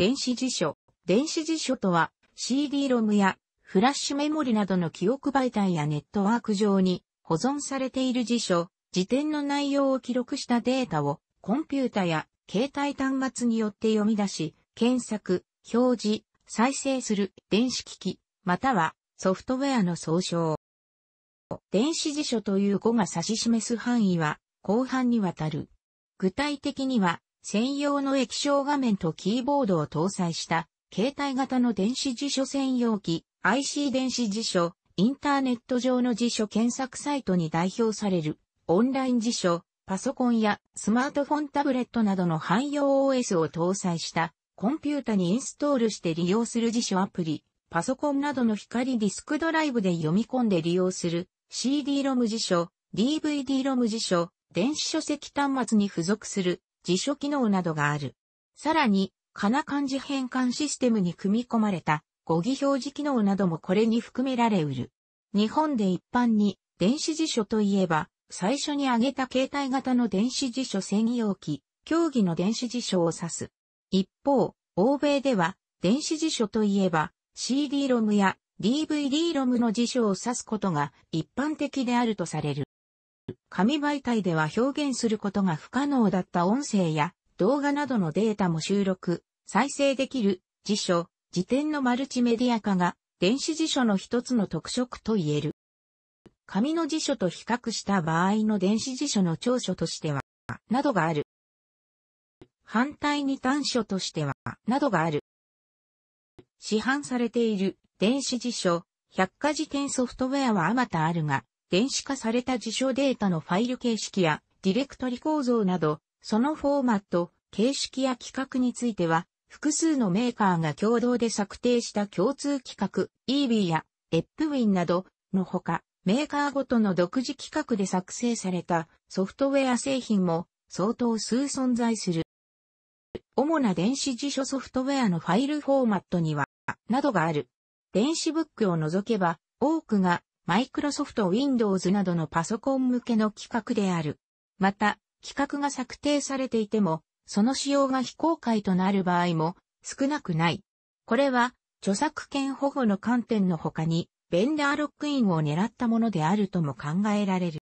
電子辞書。電子辞書とは CD-ROM やフラッシュメモリなどの記憶媒体やネットワーク上に保存されている辞書、辞典の内容を記録したデータをコンピュータや携帯端末によって読み出し、検索、表示、再生する電子機器、またはソフトウェアの総称。電子辞書という語が指し示す範囲は広範にわたる。具体的には専用の液晶画面とキーボードを搭載した携帯型の電子辞書専用機 IC 電子辞書インターネット上の辞書検索サイトに代表されるオンライン辞書パソコンやスマートフォンタブレットなどの汎用 OS を搭載したコンピュータにインストールして利用する辞書アプリ、パソコンなどの光ディスクドライブで読み込んで利用する CD r o m 辞書、DVD r o m 辞書、電子書籍端末に付属する辞書機能などがある。さらに、かな漢字変換システムに組み込まれた語義表示機能などもこれに含められうる。日本で一般に電子辞書といえば、最初に挙げた携帯型の電子辞書専用機、競技の電子辞書を指す。一方、欧米では電子辞書といえば CD ロムや DVD ロムの辞書を指すことが一般的であるとされる。紙媒体では表現することが不可能だった音声や動画などのデータも収録、再生できる辞書、辞典のマルチメディア化が電子辞書の一つの特色と言える。紙の辞書と比較した場合の電子辞書の長所としては、などがある。反対に短所としては、などがある。市販されている電子辞書、百科事典ソフトウェアはあまたあるが、電子化された辞書データのファイル形式やディレクトリ構造など、そのフォーマット、形式や規格については、複数のメーカーが共同で策定した共通規格、EB や EPWin などのほか、メーカーごとの独自規格で作成されたソフトウェア製品も相当数存在する。主な電子辞書ソフトウェアのファイルフォーマットには、などがある。電子ブックを除けば、多くがマイクロソフト Windows などのパソコン向けの規格である。また、規格が策定されていても、その使用が非公開となる場合も少なくない。これは、著作権保護の観点の他に、ベンダーロックインを狙ったものであるとも考えられる。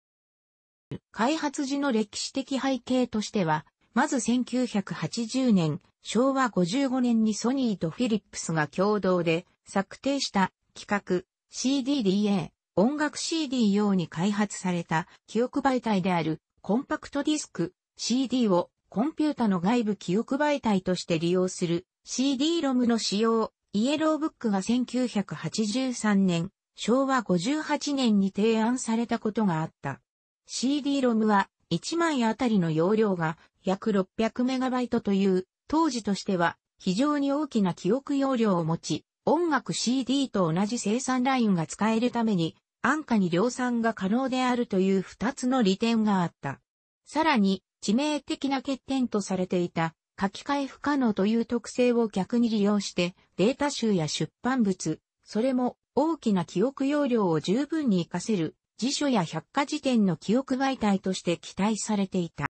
開発時の歴史的背景としては、まず1980年、昭和55年にソニーとフィリップスが共同で策定した企画 CDDA 音楽 CD 用に開発された記憶媒体であるコンパクトディスク CD をコンピュータの外部記憶媒体として利用する CD-ROM の使用、イエローブックが1983年、昭和58年に提案されたことがあった。CD-ROM は1枚あたりの容量が約 600MB という当時としては非常に大きな記憶容量を持ち、音楽 CD と同じ生産ラインが使えるために安価に量産が可能であるという二つの利点があった。さらに、致命的な欠点とされていた、書き換え不可能という特性を逆に利用して、データ集や出版物、それも大きな記憶容量を十分に活かせる辞書や百科事典の記憶媒体として期待されていた。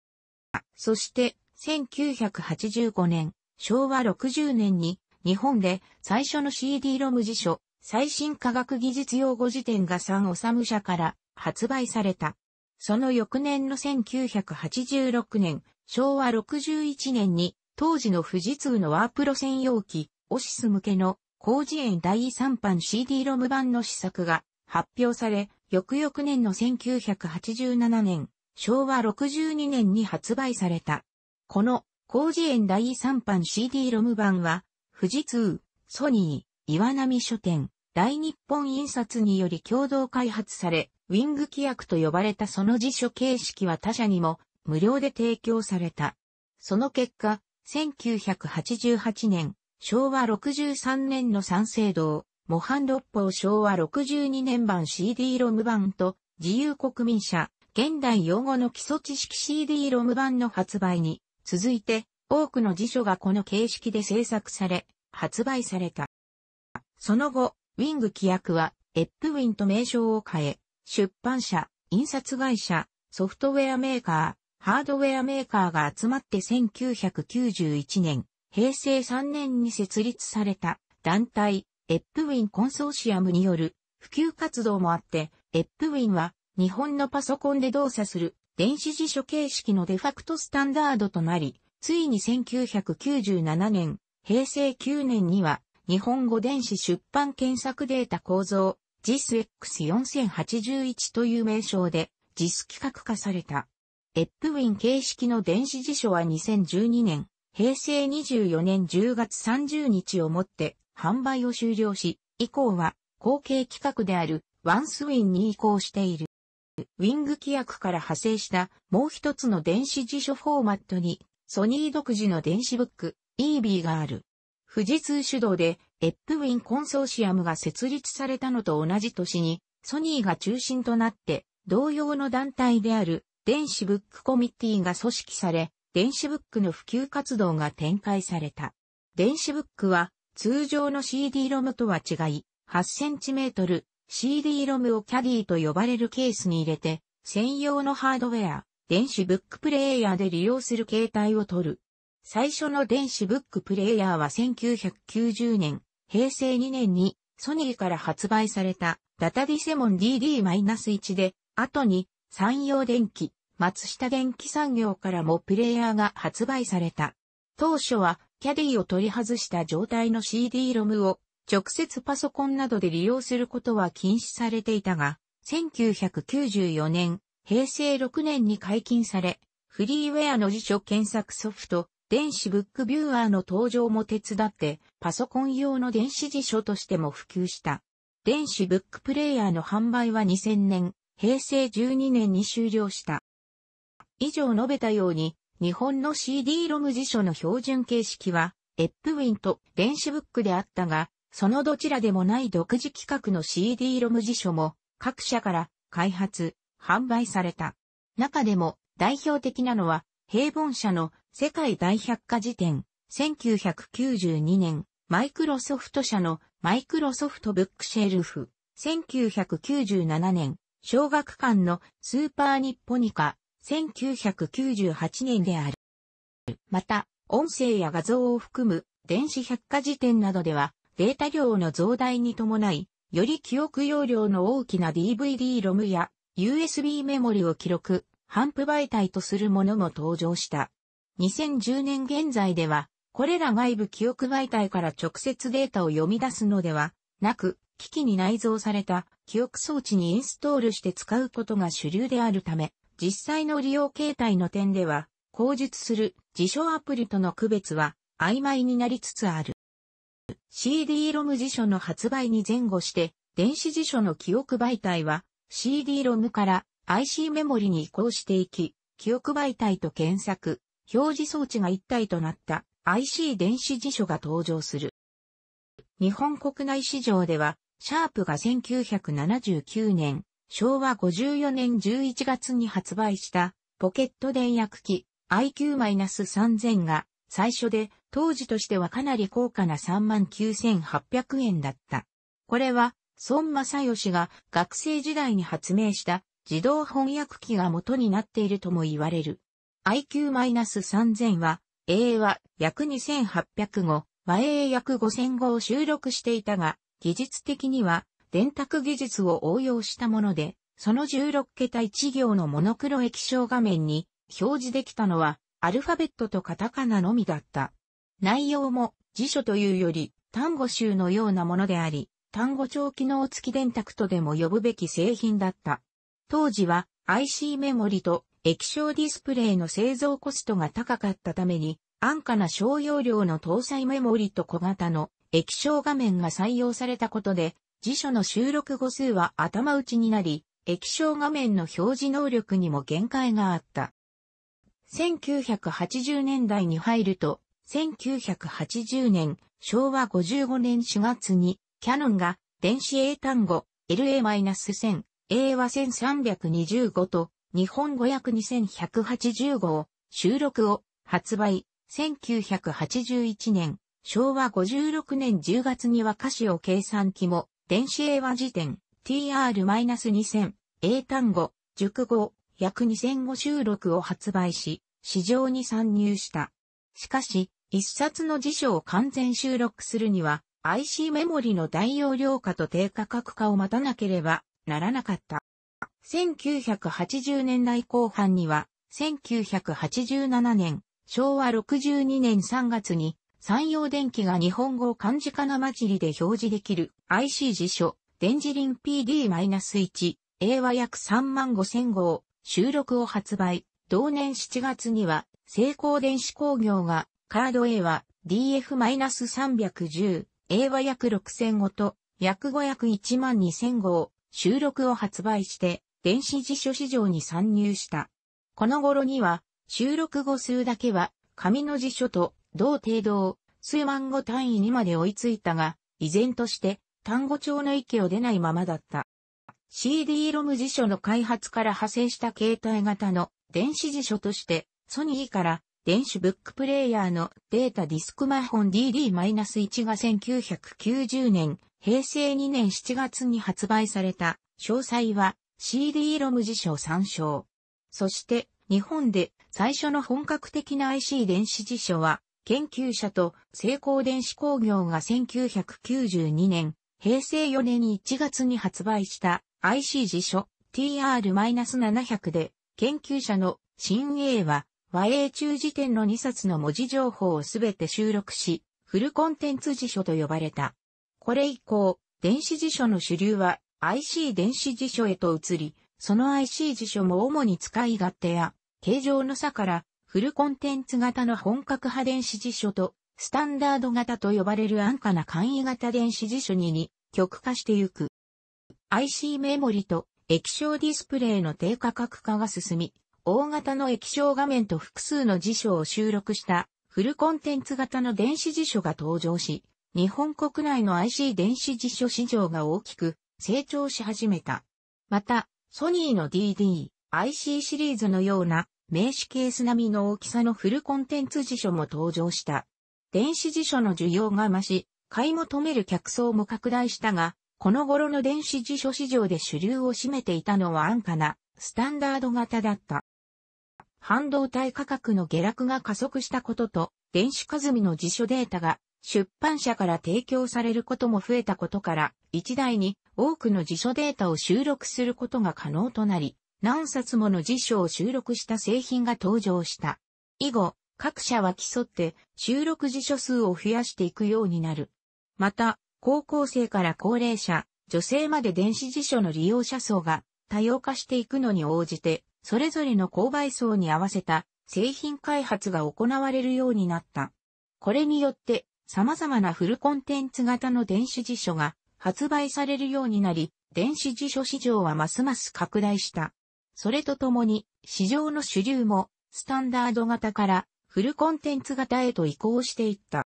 そして、1985年、昭和60年に日本で最初の CD ロム辞書、最新科学技術用語辞典が3オサム社から発売された。その翌年の1986年、昭和61年に、当時の富士通のワープロ専用機、オシス向けの工事園第3版 c d ロム版の試作が発表され、翌々年の1987年、昭和62年に発売された。この工事園第3版 c d ロム版は、富士通、ソニー、岩波書店、大日本印刷により共同開発され、ウィング規約と呼ばれたその辞書形式は他社にも無料で提供された。その結果、1988年、昭和63年の三省堂、模範六法昭和62年版 CD ロム版と自由国民社、現代用語の基礎知識 CD ロム版の発売に続いて多くの辞書がこの形式で制作され、発売された。その後、ウィング規約は、エップウィンと名称を変え、出版社、印刷会社、ソフトウェアメーカー、ハードウェアメーカーが集まって1991年、平成3年に設立された団体、エップウィンコンソーシアムによる普及活動もあって、エップウィンは日本のパソコンで動作する電子辞書形式のデファクトスタンダードとなり、ついに1997年、平成9年には日本語電子出版検索データ構造 JISX4081 という名称で JIS 規格化された。エップウィン形式の電子辞書は2012年、平成24年10月30日をもって販売を終了し、以降は後継規格であるワンスウィンに移行している。ウィング規約から派生したもう一つの電子辞書フォーマットにソニー独自の電子ブック EB がある。富士通主導でエップウィンコンソーシアムが設立されたのと同じ年に、ソニーが中心となって、同様の団体である電子ブックコミッティが組織され、電子ブックの普及活動が展開された。電子ブックは通常の CD ロムとは違い、8センチメートル CD ロムをキャディと呼ばれるケースに入れて、専用のハードウェア、電子ブックプレイヤーで利用する形態を取る。最初の電子ブックプレイヤーは1990年、平成2年にソニーから発売されたダタディセモン DD-1 で、後に山陽電機、松下電機産業からもプレイヤーが発売された。当初はキャディを取り外した状態の c d ロムを直接パソコンなどで利用することは禁止されていたが、1994年、平成6年に解禁され、フリーウェアの辞書検索ソフト、電子ブックビューアーの登場も手伝って、パソコン用の電子辞書としても普及した。電子ブックプレイヤーの販売は2000年、平成12年に終了した。以上述べたように、日本の CD-ROM 辞書の標準形式は、エップウィンと電子ブックであったが、そのどちらでもない独自規格の CD-ROM 辞書も各社から開発、販売された。中でも代表的なのは、平凡社の世界大百科事典、1992年、マイクロソフト社のマイクロソフトブックシェルフ、1997年、小学館のスーパーニッポニカ、1998年である。また、音声や画像を含む電子百科事典などでは、データ量の増大に伴い、より記憶容量の大きな DVD ロムや USB メモリを記録、反プ媒体とするものも登場した。2010年現在では、これら外部記憶媒体から直接データを読み出すのではなく、機器に内蔵された記憶装置にインストールして使うことが主流であるため、実際の利用形態の点では、口述する辞書アプリとの区別は曖昧になりつつある。CD-ROM 辞書の発売に前後して、電子辞書の記憶媒体は CD-ROM から IC メモリに移行していき、記憶媒体と検索、表示装置が一体となった IC 電子辞書が登場する。日本国内市場では、シャープが1979年、昭和54年11月に発売したポケット電薬機 IQ-3000 が最初で当時としてはかなり高価な39,800円だった。これは孫正義が学生時代に発明した自動翻訳機が元になっているとも言われる。IQ-3000 は、A は約2800語、和 A 約5000語を収録していたが、技術的には電卓技術を応用したもので、その16桁1行のモノクロ液晶画面に表示できたのはアルファベットとカタカナのみだった。内容も辞書というより単語集のようなものであり、単語帳機能付き電卓とでも呼ぶべき製品だった。当時は IC メモリと液晶ディスプレイの製造コストが高かったために、安価な商用量の搭載メモリと小型の液晶画面が採用されたことで、辞書の収録語数は頭打ちになり、液晶画面の表示能力にも限界があった。1980年代に入ると、1980年、昭和55年4月に、キャノンが電子英単語 LA-1000、A は1325と日本語訳2180号、収録を発売、1981年、昭和56年10月には歌詞を計算機も、電子英和辞典、TR-2000、英単語、熟語、約2 0 0収録を発売し、市場に参入した。しかし、一冊の辞書を完全収録するには、IC メモリの大容量化と低価格化を待たなければならなかった。1980年代後半には、1987年、昭和62年3月に、山陽電機が日本語漢字かなまじりで表示できる IC 辞書、電磁輪 PD-1、英和約3万5千号、収録を発売。同年7月には、成功電子工業が、カード A は DF-310、A は約6千号と、約5約1万2千号、収録を発売して、電子辞書市場に参入した。この頃には、収録語数だけは、紙の辞書と同程度を数万語単位にまで追いついたが、依然として単語帳の域を出ないままだった。CD-ROM 辞書の開発から派生した携帯型の電子辞書として、ソニーから電子ブックプレイヤーのデータディスクマホン DD-1 が1990年、平成2年7月に発売された、詳細は CD ロム辞書参照。そして、日本で最初の本格的な IC 電子辞書は、研究者と成功電子工業が1992年、平成4年1月に発売した IC 辞書 TR-700 で、研究者の新 A は和英中辞典の2冊の文字情報をすべて収録し、フルコンテンツ辞書と呼ばれた。これ以降、電子辞書の主流は IC 電子辞書へと移り、その IC 辞書も主に使い勝手や、形状の差から、フルコンテンツ型の本格派電子辞書と、スタンダード型と呼ばれる安価な簡易型電子辞書にに極化してゆく。IC メモリと液晶ディスプレイの低価格化が進み、大型の液晶画面と複数の辞書を収録したフルコンテンツ型の電子辞書が登場し、日本国内の IC 電子辞書市場が大きく成長し始めた。また、ソニーの DD、IC シリーズのような名詞ケース並みの大きさのフルコンテンツ辞書も登場した。電子辞書の需要が増し、買い求める客層も拡大したが、この頃の電子辞書市場で主流を占めていたのは安価なスタンダード型だった。半導体価格の下落が加速したことと、電子数みの辞書データが出版社から提供されることも増えたことから、1台に多くの辞書データを収録することが可能となり、何冊もの辞書を収録した製品が登場した。以後、各社は競って収録辞書数を増やしていくようになる。また、高校生から高齢者、女性まで電子辞書の利用者層が多様化していくのに応じて、それぞれの購買層に合わせた製品開発が行われるようになった。これによって、様々なフルコンテンツ型の電子辞書が発売されるようになり、電子辞書市場はますます拡大した。それとともに、市場の主流も、スタンダード型からフルコンテンツ型へと移行していった。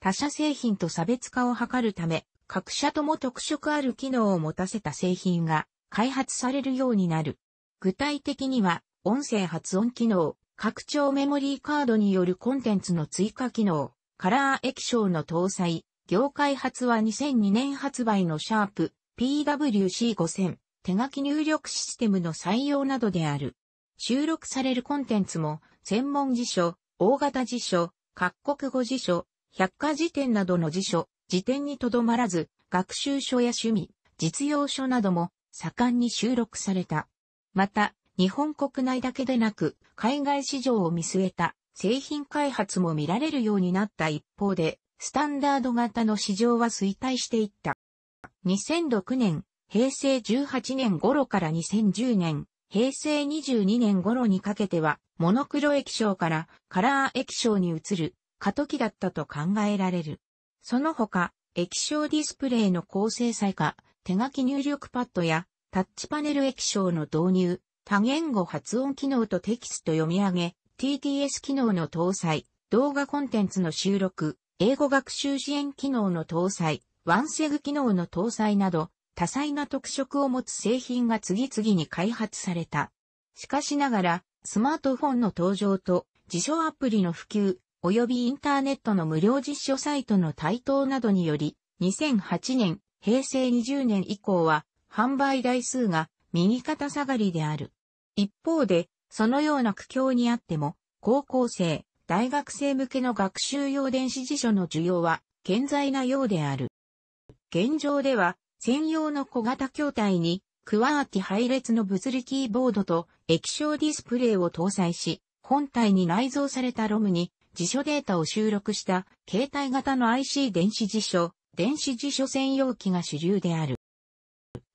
他社製品と差別化を図るため、各社とも特色ある機能を持たせた製品が開発されるようになる。具体的には、音声発音機能、拡張メモリーカードによるコンテンツの追加機能、カラー液晶の搭載、業界発は2002年発売のシャープ PWC5000 手書き入力システムの採用などである。収録されるコンテンツも専門辞書、大型辞書、各国語辞書、百科事典などの辞書、辞典にとどまらず、学習書や趣味、実用書なども盛んに収録された。また、日本国内だけでなく、海外市場を見据えた製品開発も見られるようになった一方で、スタンダード型の市場は衰退していった。2006年、平成18年頃から2010年、平成22年頃にかけては、モノクロ液晶からカラー液晶に移る過渡期だったと考えられる。その他、液晶ディスプレイの高精細化、手書き入力パッドやタッチパネル液晶の導入、多言語発音機能とテキスト読み上げ、TTS 機能の搭載、動画コンテンツの収録、英語学習支援機能の搭載、ワンセグ機能の搭載など、多彩な特色を持つ製品が次々に開発された。しかしながら、スマートフォンの登場と、辞書アプリの普及、及びインターネットの無料実証サイトの台頭などにより、2008年、平成20年以降は、販売台数が右肩下がりである。一方で、そのような苦境にあっても、高校生、大学生向けの学習用電子辞書の需要は健在なようである。現状では、専用の小型筐体に、クワーティ配列の物理キーボードと液晶ディスプレイを搭載し、本体に内蔵されたロムに辞書データを収録した携帯型の IC 電子辞書、電子辞書専用機が主流である。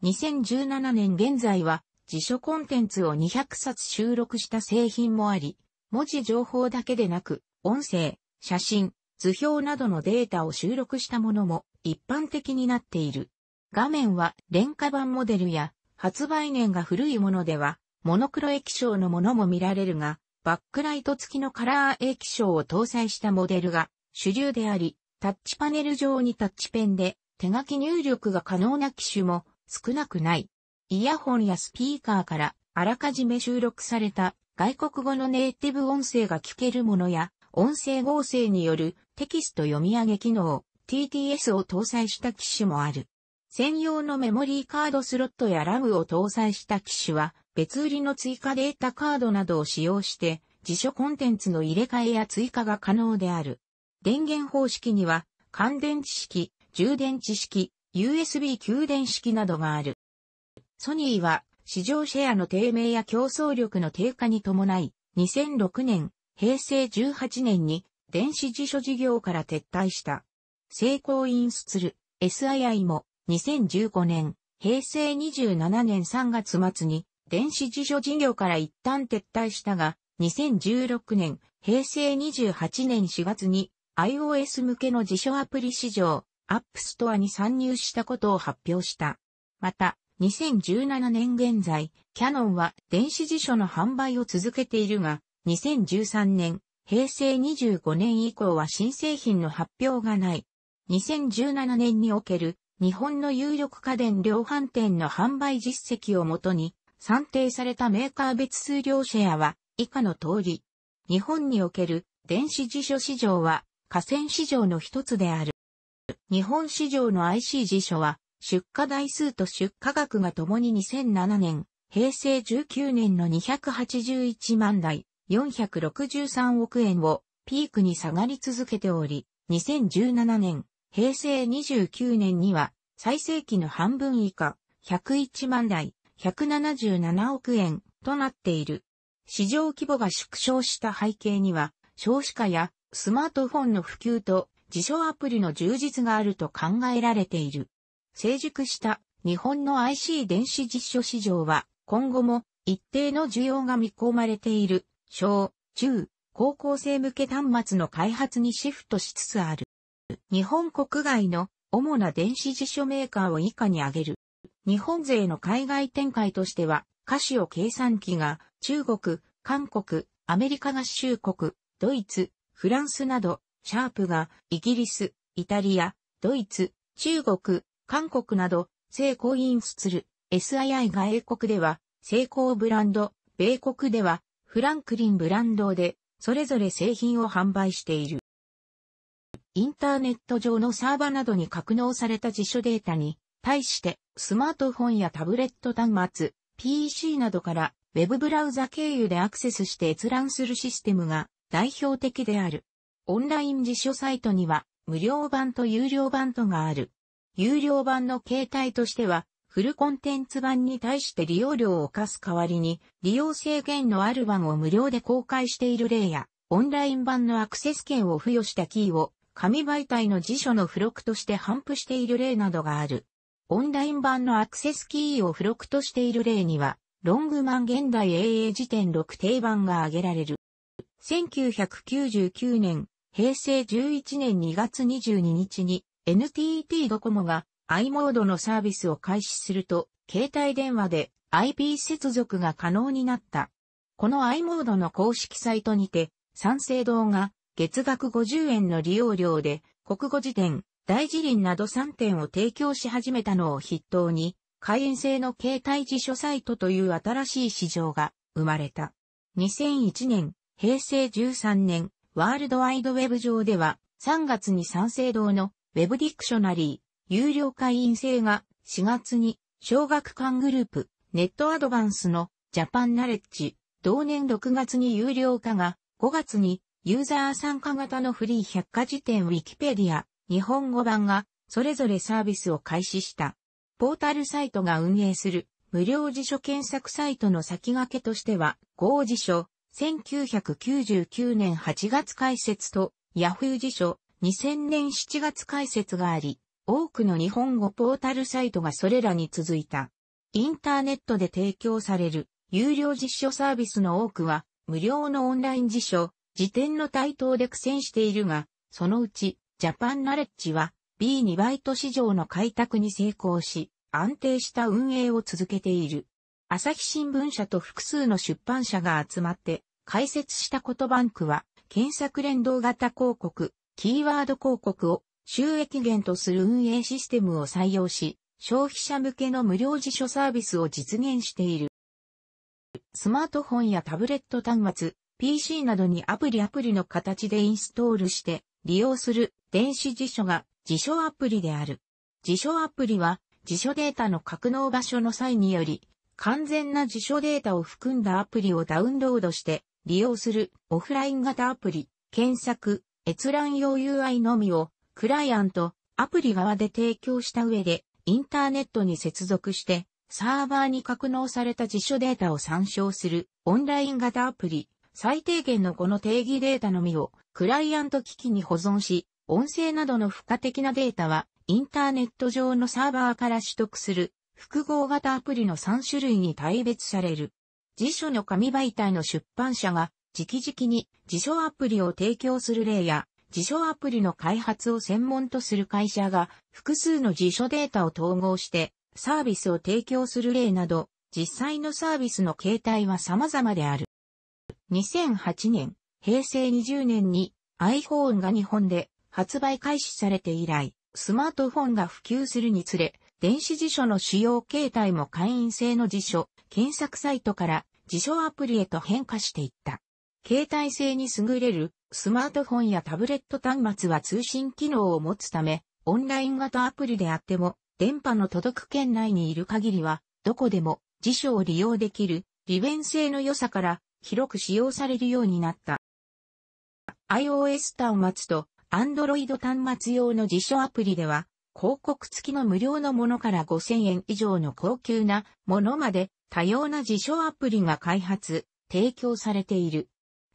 2017年現在は辞書コンテンツを200冊収録した製品もあり、文字情報だけでなく、音声、写真、図表などのデータを収録したものも一般的になっている。画面は廉価版モデルや発売年が古いものではモノクロ液晶のものも見られるが、バックライト付きのカラー液晶を搭載したモデルが主流であり、タッチパネル上にタッチペンで手書き入力が可能な機種も少なくない。イヤホンやスピーカーからあらかじめ収録された外国語のネイティブ音声が聞けるものや、音声合成によるテキスト読み上げ機能、TTS を搭載した機種もある。専用のメモリーカードスロットやラムを搭載した機種は、別売りの追加データカードなどを使用して、辞書コンテンツの入れ替えや追加が可能である。電源方式には、乾電池式、充電池式、USB 給電式などがある。ソニーは、市場シェアの低迷や競争力の低下に伴い、2006年、平成18年に電子辞書事業から撤退した。成功インスツル、SII も2015年、平成27年3月末に電子辞書事業から一旦撤退したが、2016年、平成28年4月に iOS 向けの辞書アプリ市場、App Store に参入したことを発表した。また、2017年現在、キャノンは電子辞書の販売を続けているが、2013年、平成25年以降は新製品の発表がない。2017年における日本の有力家電量販店の販売実績をもとに、算定されたメーカー別数量シェアは以下の通り。日本における電子辞書市場は河川市場の一つである。日本市場の IC 辞書は出荷台数と出荷額がともに2007年、平成19年の281万台、463億円をピークに下がり続けており、2017年、平成29年には、最盛期の半分以下、101万台、177億円となっている。市場規模が縮小した背景には、少子化やスマートフォンの普及と自称アプリの充実があると考えられている。成熟した日本の IC 電子実証市場は今後も一定の需要が見込まれている小、中、高校生向け端末の開発にシフトしつつある。日本国外の主な電子辞書メーカーを以下に挙げる。日本勢の海外展開としては、カシオ計算機が中国、韓国、アメリカ合衆国、ドイツ、フランスなど、シャープがイギリス、イタリア、ドイツ、中国、韓国など、成功インスツル、SII が英国では、成功ブランド、米国では、フランクリンブランドで、それぞれ製品を販売している。インターネット上のサーバなどに格納された辞書データに、対して、スマートフォンやタブレット端末、PC などから、ウェブブラウザ経由でアクセスして閲覧するシステムが代表的である。オンライン辞書サイトには、無料版と有料版とがある。有料版の形態としては、フルコンテンツ版に対して利用料を課す代わりに、利用制限のある版を無料で公開している例や、オンライン版のアクセス権を付与したキーを、紙媒体の辞書の付録として反布している例などがある。オンライン版のアクセスキーを付録としている例には、ロングマン現代英英辞典6定版が挙げられる。1999年、平成11年2月22日に NTT ドコモが i モードのサービスを開始すると、携帯電話で IP 接続が可能になった。この i モードの公式サイトにて、三省堂が月額50円の利用料で、国語辞典、大辞林など3点を提供し始めたのを筆頭に、会員制の携帯辞書サイトという新しい市場が生まれた。2001年、平成13年、ワールドワイドウェブ上では、3月に三省堂の Web ディクショナリー、有料会員制が4月に、小学館グループ、ネットアドバンスのジャパンナレッジ、同年6月に有料化が、5月にユーザー参加型のフリー百科事典ウィキペディア、日本語版が、それぞれサービスを開始した。ポータルサイトが運営する、無料辞書検索サイトの先駆けとしては、GO 辞書、1999年8月開設と、Yahoo 辞書、2000年7月開設があり、多くの日本語ポータルサイトがそれらに続いた。インターネットで提供される有料実書サービスの多くは無料のオンライン辞書、辞典の台頭で苦戦しているが、そのうちジャパンナレッジは B2 バイト市場の開拓に成功し、安定した運営を続けている。朝日新聞社と複数の出版社が集まって開設したことバンクは検索連動型広告、キーワード広告を収益源とする運営システムを採用し、消費者向けの無料辞書サービスを実現している。スマートフォンやタブレット端末、PC などにアプリアプリの形でインストールして利用する電子辞書が辞書アプリである。辞書アプリは辞書データの格納場所の際により完全な辞書データを含んだアプリをダウンロードして利用するオフライン型アプリ、検索、閲覧用 UI のみを、クライアント、アプリ側で提供した上で、インターネットに接続して、サーバーに格納された辞書データを参照するオンライン型アプリ、最低限のこの定義データのみをクライアント機器に保存し、音声などの付加的なデータはインターネット上のサーバーから取得する複合型アプリの3種類に大別される。辞書の紙媒体の出版社が直々に辞書アプリを提供する例や、辞書アプリの開発を専門とする会社が複数の辞書データを統合してサービスを提供する例など、実際のサービスの形態は様々である。2008年、平成20年に iPhone が日本で発売開始されて以来、スマートフォンが普及するにつれ、電子辞書の使用形態も会員制の辞書、検索サイトから辞書アプリへと変化していった。携帯性に優れるスマートフォンやタブレット端末は通信機能を持つため、オンライン型アプリであっても、電波の届く圏内にいる限りは、どこでも辞書を利用できる利便性の良さから広く使用されるようになった。iOS 端末と Android 端末用の辞書アプリでは、広告付きの無料のものから5000円以上の高級なものまで多様な辞書アプリが開発、提供されている。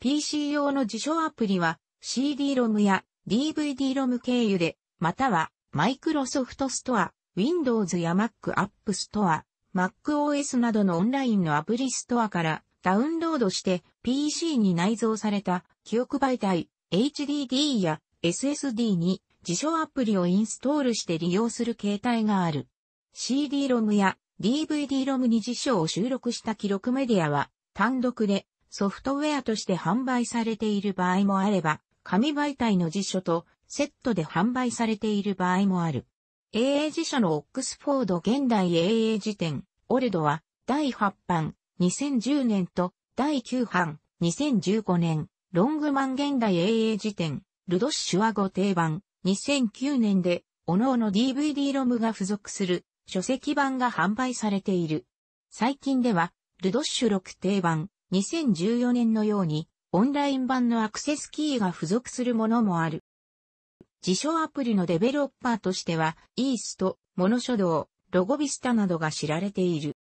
PC 用の辞書アプリは CD-ROM や DVD-ROM 経由で、または Microsoft Store、Windows や Mac App Store、MacOS などのオンラインのアプリストアからダウンロードして PC に内蔵された記憶媒体 HDD や SSD に辞書アプリをインストールして利用する形態がある。CD-ROM や DVD-ROM に辞書を収録した記録メディアは単独でソフトウェアとして販売されている場合もあれば、紙媒体の辞書とセットで販売されている場合もある。AA 辞書のオックスフォード現代 AA 辞典、オルドは第8版2010年と第9版2015年、ロングマン現代 AA 辞典、ルドッシュはご定番2009年で、各々 DVD ロムが付属する書籍版が販売されている。最近では、ルドッシュ6定番2014年のように、オンライン版のアクセスキーが付属するものもある。辞書アプリのデベロッパーとしては、イースト、モノ書道、ロゴビスタなどが知られている。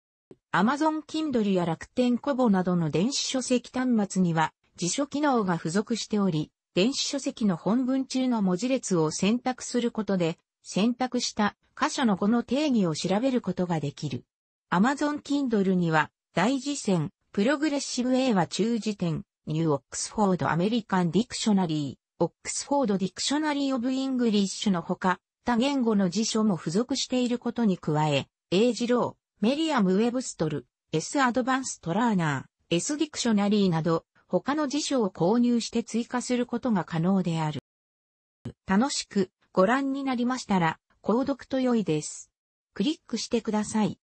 アマゾンキンドルや楽天コボなどの電子書籍端末には、辞書機能が付属しており、電子書籍の本文中の文字列を選択することで、選択した箇所の語の定義を調べることができる。アマゾンキンドルには、大辞線、プログレッシブ A は中辞典、ニューオックスフォードアメリカンディクショナリー、オックスフォードディクショナリーオブイングリッシュのほか、他言語の辞書も付属していることに加え、英字ロー、メリアム・ウェブストル、S アドバンストラーナー、S ディクショナリーなど、他の辞書を購入して追加することが可能である。楽しくご覧になりましたら、購読と良いです。クリックしてください。